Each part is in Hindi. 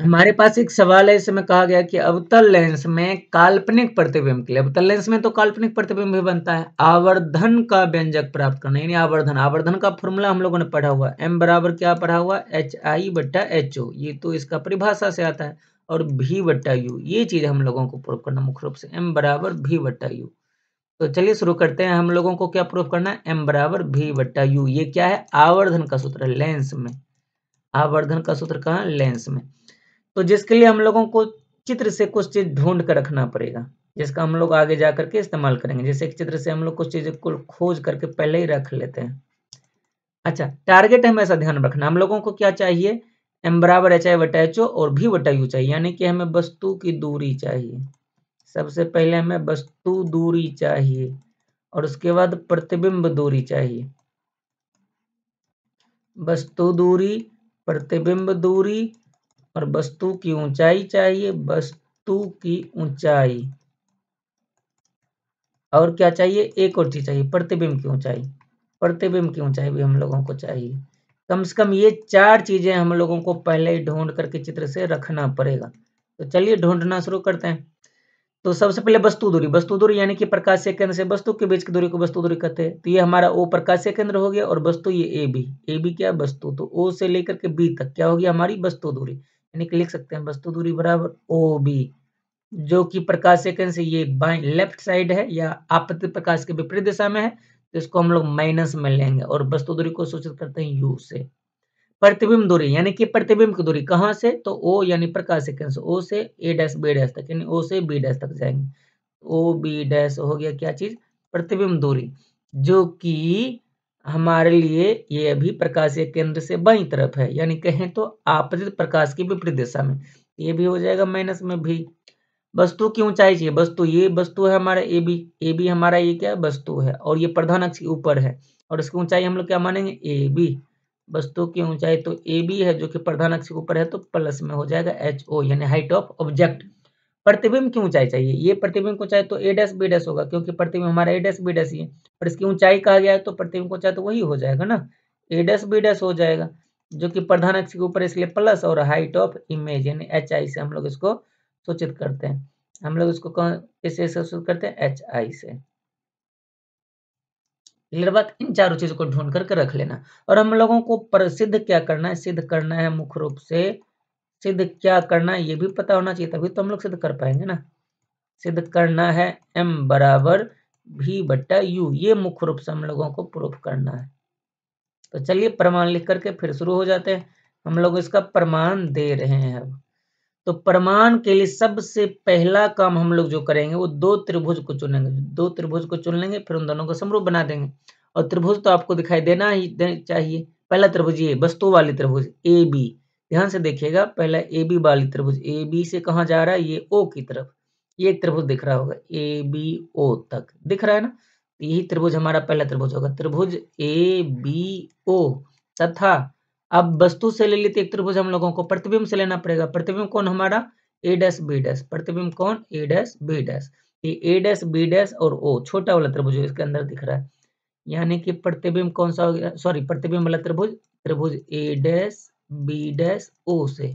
हमारे पास एक सवाल है इसमें कहा गया कि अवतल लेंस में काल्पनिक प्रतिबिंब के लिए अवतल लेंस में तो काल्पनिक प्रतिबिंब भी बनता है आवर्धन का व्यंजक प्राप्त करना यानी आवर्धन आवर्धन का फॉर्मूला हम लोगों ने पढ़ा हुआ एम बराबर क्या पढ़ा हुआ एच आई बट्टा एच ओ ये तो इसका परिभाषा से आता है और भी बट्टा यू ये चीज हम लोगों को प्रूफ करना मुख्य रूप से एम बराबर भी बट्टा यू तो चलिए शुरू करते हैं हम लोगों को क्या प्रूफ करना है एम बराबर भी बट्टा यू ये क्या है आवर्धन का सूत्र लेंस में आवर्धन का सूत्र कहा लेंस में तो जिसके लिए हम लोगों को चित्र से कुछ चीज़ ढूंढ कर रखना पड़ेगा जिसका हम लोग आगे जा करके इस्तेमाल करेंगे जैसे चित्र से हम लोग कुछ चीज को खोज करके पहले ही रख लेते हैं अच्छा टारगेट हमेशा ध्यान रखना हम लोगों को क्या चाहिए एम बराबर एच आई वटा एच ओ और भी वटा यू चाहिए यानी कि हमें वस्तु की दूरी चाहिए सबसे पहले हमें वस्तु दूरी चाहिए और उसके बाद प्रतिबिंब दूरी चाहिए वस्तु दूरी प्रतिबिंब दूरी और वस्तु की ऊंचाई चाहिए वस्तु की ऊंचाई और क्या चाहिए एक और चीज चाहिए प्रतिबिंब की ऊंचाई प्रतिबिंब की ऊंचाई भी हम लोगों को चाहिए कम से कम ये चार चीजें हम लोगों को पहले ही ढूंढ करके चित्र से रखना पड़ेगा तो चलिए ढूंढना शुरू करते हैं तो सबसे पहले वस्तु दूरी वस्तु दूरी यानी कि प्रकाश से केंद्र से वस्तु के बीच की दूरी को वस्तु दूरी कहते हैं तो ये हमारा ओ प्रकाश से केंद्र हो गया और वस्तु ये ए बी ए बी क्या वस्तु तो ओ से लेकर के बी तक क्या होगी हमारी वस्तु दूरी यानी कि लिख सकते हैं वस्तु तो दूरी बराबर ओ बी जो कि प्रकाश सेकंड से ये बाई लेफ्ट साइड है या आपत्ति प्रकाश के विपरीत दिशा में है तो इसको हम लोग माइनस में लेंगे और वस्तु तो दूरी को सूचित करते हैं यू से प्रतिबिंब दूरी यानी कि प्रतिबिंब की दूरी कहाँ से तो ओ यानी प्रकाश सेकंड से ओ से ए डैश बी डैश तक यानी ओ से बी डैश तक जाएंगे ओ बी डैश हो गया क्या चीज प्रतिबिंब दूरी जो कि हमारे लिए ये अभी प्रकाशीय केंद्र से बाई तरफ है यानी कहें तो आपतित प्रकाश की विपरीत दिशा में ये भी हो जाएगा माइनस में भी वस्तु की ऊंचाई चाहिए वस्तु ये वस्तु है हमारा ए बी ए बी हमारा ये क्या है वस्तु है और ये प्रधान अक्ष के ऊपर है और इसकी ऊंचाई हम लोग क्या मानेंगे ए बी वस्तु की ऊंचाई तो ए बी है जो कि प्रधान अक्ष के ऊपर है तो प्लस में हो जाएगा एच ओ यानी हाइट ऑफ ऑब्जेक्ट प्रतिबिंब की ऊंचाई चाहिए ये प्रतिबिंब को चाहे तो ए डैस बी डैस होगा क्योंकि प्रतिबिंब हमारा ए डैस बी डैस ही है और इसकी ऊंचाई कहा गया है तो प्रतिबिंब को चाहे तो वही हो जाएगा ना ए डैस बी डैस हो जाएगा जो कि प्रधान अक्ष के ऊपर इसलिए प्लस और हाइट ऑफ इमेज यानी एच आई से हम लोग इसको सूचित करते हैं हम लोग इसको किससे सूचित करते हैं एच आई से क्लियर बात इन चारों चीजों को ढूंढ करके रख लेना और हम लोगों को प्रसिद्ध क्या करना है सिद्ध करना है मुख्य रूप से सिद्ध क्या करना है ये भी पता होना चाहिए तभी तो हम लोग सिद्ध कर पाएंगे ना सिद्ध करना है एम बराबर भी बट्टा यू ये मुख्य रूप से हम लोगों को प्रूफ करना है तो चलिए प्रमाण लिख करके फिर शुरू हो जाते हैं हम लोग इसका प्रमाण दे रहे हैं अब तो प्रमाण के लिए सबसे पहला काम हम लोग जो करेंगे वो दो त्रिभुज को चुनेंगे दो त्रिभुज को चुन लेंगे फिर उन दोनों को समरूप बना देंगे और त्रिभुज तो आपको दिखाई देना ही चाहिए पहला त्रिभुज ये वस्तु वाली त्रिभुज ए बी ध्यान से देखिएगा पहला ए बी वाली त्रिभुज ए बी से कहा जा रहा है ये ओ की तरफ ये एक त्रिभुज दिख रहा होगा ए बी ओ तक दिख रहा है ना तो यही त्रिभुज हमारा पहला त्रिभुज होगा त्रिभुज ए बी ओ तथा अब वस्तु से ले लेते एक त्रिभुज हम लोगों को प्रतिबिंब से लेना पड़ेगा प्रतिबिंब कौन हमारा ए डैश बी डैश प्रतिबिंब कौन ए डैश बी डैस ये ए डैश बी डैश और ओ छोटा वाला त्रिभुज इसके अंदर दिख रहा है यानी कि प्रतिबिंब कौन सा हो गया सॉरी प्रतिबिंब वाला त्रिभुज त्रिभुज A dash B dash O से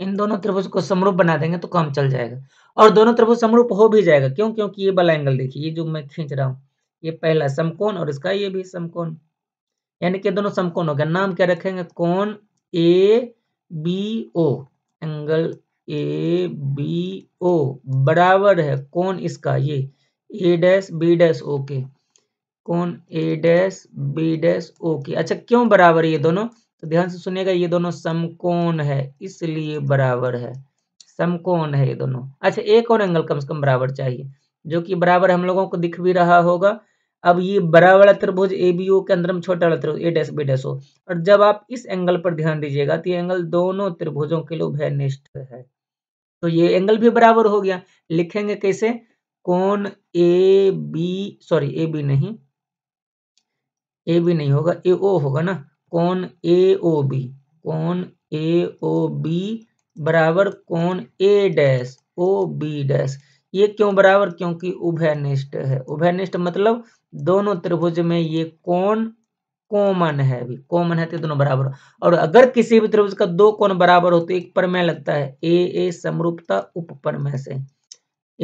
इन दोनों त्रिभुज को समरूप बना देंगे तो काम चल जाएगा और दोनों त्रिभुज समरूप हो भी जाएगा क्यों क्योंकि ये वाला एंगल देखिए ये जो मैं खींच रहा हूँ ये पहला समकोण और इसका ये भी समकोण यानी कि दोनों समकोण हो गया नाम क्या रखेंगे कोण A B O angle A B O बराबर है कौन इसका ये A dash B dash O के कौन A dash B dash O के अच्छा क्यों बराबर ये दोनों तो ध्यान से सुनेगा ये दोनों समकोण है इसलिए बराबर है समकोण है ये दोनों अच्छा एक और एंगल कम से कम बराबर चाहिए जो कि बराबर हम लोगों को दिख भी रहा होगा अब ये बड़ा वाला त्रिभुज ए बी ओ के अंदर में छोटा वाला त्रिभुज A dash B dash O और जब आप इस एंगल पर ध्यान दीजिएगा तो ये एंगल दोनों त्रिभुजों के लोग निष्ठ है तो ये एंगल भी बराबर हो गया लिखेंगे कैसे कोण A B sorry A B नहीं ए बी नहीं होगा ए ओ होगा ना कोण ए ओ बी कोण ए ओ बी बराबर कोण A dash O B dash ये क्यों बराबर क्योंकि उभयनिष्ठ है उभयनिष्ठ मतलब दोनों त्रिभुज में ये कोण कॉमन है भी कॉमन है तो दोनों बराबर और अगर किसी भी त्रिभुज का दो कोण बराबर हो तो एक परमय लगता है ए ए समरूपता उप परमय से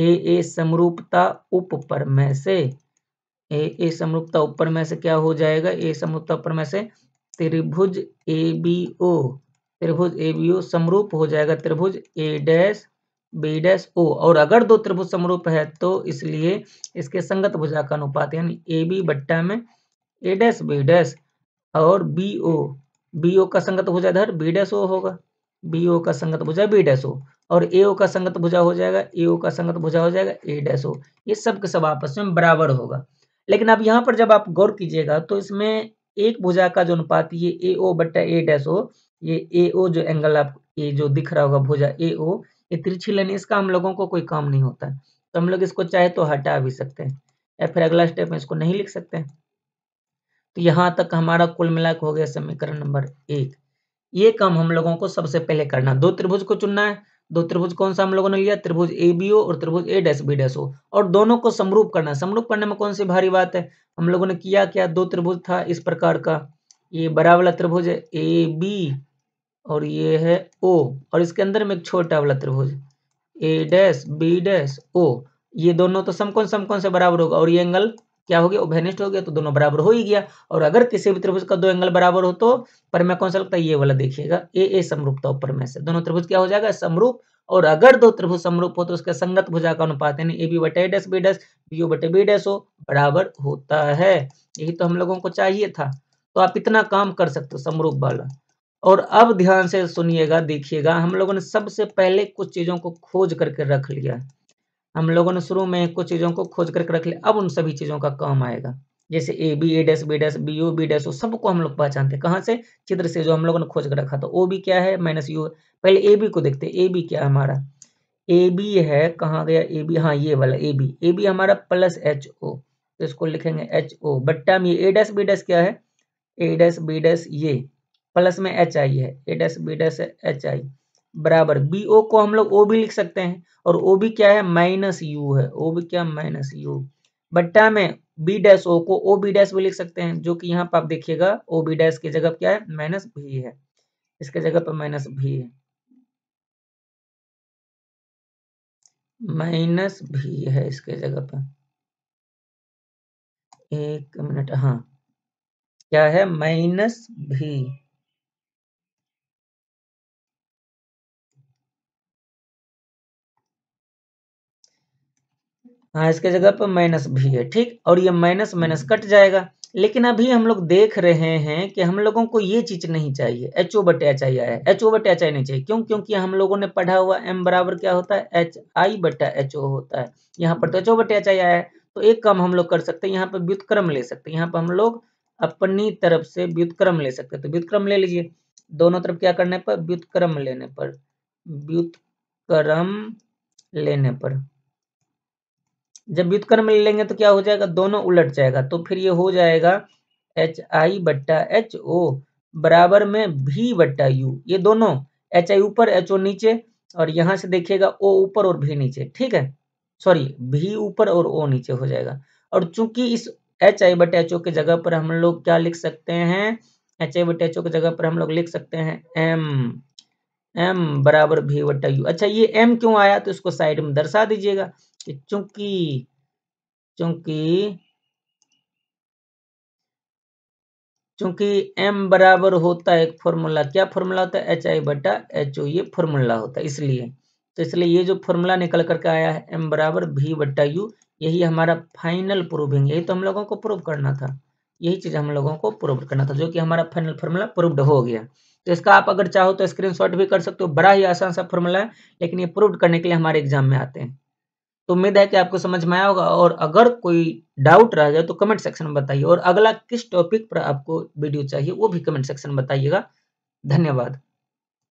ए ए समरूपता उप परमय से ए ए समरूपता उप परमय से क्या हो जाएगा ए समरूपता उप परमय से त्रिभुज ए बी ओ त्रिभुज ए बी ओ समरूप हो जाएगा त्रिभुज A dash B dash O और अगर दो त्रिभुज समरूप है तो इसलिए इसके संगत भुजा का अनुपात यानी ए बी बट्टा में ए डैश बी डैश और बी ओ बी ओ का संगत भुजा इधर बी डैश ओ होगा बी ओ का संगत भुजा बी डैश ओ और ए ओ का संगत भुजा हो जाएगा ए ओ का संगत भुजा हो जाएगा ए डैश ओ ये सब के सब आपस में बराबर होगा लेकिन अब यहाँ पर जब आप गौर कीजिएगा तो इसमें एक भुजा का जो अनुपात ये ए ओ बट्टा ए डैश ओ ये ए ओ जो एंगल आप ये जो दिख रहा होगा भुजा ए ओ ये तिरछी लाइन इसका हम लोगों को कोई काम नहीं होता तो हम लोग इसको चाहे तो हटा भी सकते हैं या फिर अगला स्टेप में इसको नहीं लिख सकते हैं तो यहाँ तक हमारा कुल मिलाकर हो गया समीकरण नंबर एक ये काम हम लोगों को सबसे पहले करना दो त्रिभुज को चुनना है दो त्रिभुज कौन सा हम लोगों ने लिया त्रिभुज ए बी ओ और त्रिभुज A dash B dash O और दोनों को समरूप करना समरूप करने में कौन सी भारी बात है हम लोगों ने किया क्या दो त्रिभुज था इस प्रकार का ये बड़ा वाला त्रिभुज है ए बी और ये है ओ और इसके अंदर में एक छोटा वाला त्रिभुज A dash B dash O ये दोनों तो समकोण समकोण से बराबर होगा और ये एंगल क्या हो गया उभयनिष्ठ हो गया तो दोनों बराबर हो ही गया और अगर किसी भी त्रिभुज का दो एंगल बराबर हो तो पर मैं कौन सा लगता है ये वाला देखिएगा ए ए समरूपता ऊपर में से दोनों त्रिभुज क्या हो जाएगा समरूप और अगर दो त्रिभुज समरूप हो तो उसके संगत भुजा का अनुपात यानी ए बी बटे डस बी डस बी ओ बटे बी डस हो बराबर होता है यही तो हम लोगों को चाहिए था तो आप इतना काम कर सकते हो समरूप वाला और अब ध्यान से सुनिएगा देखिएगा हम लोगों ने सबसे पहले कुछ चीजों को खोज करके रख लिया हम लोगों ने शुरू में कुछ चीज़ों को खोज करके रख लिया अब उन सभी चीज़ों का काम आएगा जैसे A B A dash B dash B U B dash सबको हम लोग पहचानते हैं कहाँ से चित्र से जो हम लोगों ने खोज कर रखा था ओ बी क्या है माइनस यू पहले ए बी को देखते ए बी क्या है हमारा ए बी है कहाँ गया ए बी हाँ ये वाला ए बी ए बी हमारा प्लस एच ओ तो इसको लिखेंगे एच ओ बट्टा में ए डैस बी डैस क्या है ए डैस बी डैस ये प्लस में एच आई है A dash B dash H I बराबर बी ओ को हम लोग ओ भी लिख सकते हैं और ओ भी क्या है माइनस यू है ओ भी क्या माइनस यू बट्टा में बी डैश ओ को ओ बी डैश भी लिख सकते हैं जो कि यहाँ पर आप देखिएगा ओ बी डैश की जगह क्या है माइनस भी है इसके जगह पर माइनस भी है माइनस भी है इसके जगह पर एक मिनट हाँ क्या है माइनस भी हाँ इसके जगह पर माइनस भी है ठीक और ये माइनस हम्म। माइनस कट जाएगा लेकिन अभी हम लोग देख रहे हैं कि हम लोगों को ये चीज नहीं चाहिए एच ओ बटे एच आई आया है एच ओ बटे एच आई नहीं चाहिए क्यों क्योंकि हम लोगों ने पढ़ा हुआ एम बराबर क्या होता है एच आई बटा एच ओ होता है यहाँ पर तो एच ओ बटे एच आई आया है तो एक काम हम लोग कर सकते हैं यहाँ पर व्युतक्रम ले सकते हैं यहाँ पर हम लोग अपनी तरफ से व्युतक्रम ले सकते हैं तो व्युतक्रम ले लीजिए दोनों तरफ क्या करने पर व्युतक्रम लेने पर व्युतक्रम लेने पर जब व्युत्क्रम में लेंगे तो क्या हो जाएगा दोनों उलट जाएगा तो फिर ये हो जाएगा एच आई बट्टा एच ओ बराबर में भी बट्टा यू ये दोनों एच आई ऊपर एच ओ नीचे और यहाँ से देखिएगा ओ ऊपर और भी नीचे ठीक है सॉरी भी ऊपर और ओ नीचे हो जाएगा और चूंकि इस एच आई बट एच ओ के जगह पर हम लोग क्या लिख सकते हैं एच आई बट एच ओ के जगह पर हम लोग लिख सकते हैं एम एम बराबर भी बट्टा यू अच्छा ये एम क्यों आया तो इसको साइड में दर्शा दीजिएगा चूंकि चूंकि चूंकि m बराबर होता है एक फॉर्मूला क्या फॉर्मूला होता है एच आई बटा एच ओ ये फॉर्मूला होता है इसलिए तो इसलिए ये जो फॉर्मूला निकल करके आया है m बराबर भी बट्टा यू यही हमारा फाइनल प्रूविंग यही तो हम लोगों को प्रूव करना था यही चीज़ हम लोगों को प्रूव करना था जो कि हमारा फाइनल फॉर्मूला प्रूव्ड हो गया तो इसका आप अगर चाहो तो स्क्रीनशॉट भी कर सकते हो बड़ा ही आसान सा फॉर्मूला है लेकिन ये प्रूव करने के लिए हमारे एग्जाम में आते हैं तो उम्मीद है कि आपको समझ में आया होगा और अगर कोई डाउट रह जाए तो कमेंट सेक्शन में बताइए और अगला किस टॉपिक पर आपको वीडियो चाहिए वो भी कमेंट सेक्शन में बताइएगा धन्यवाद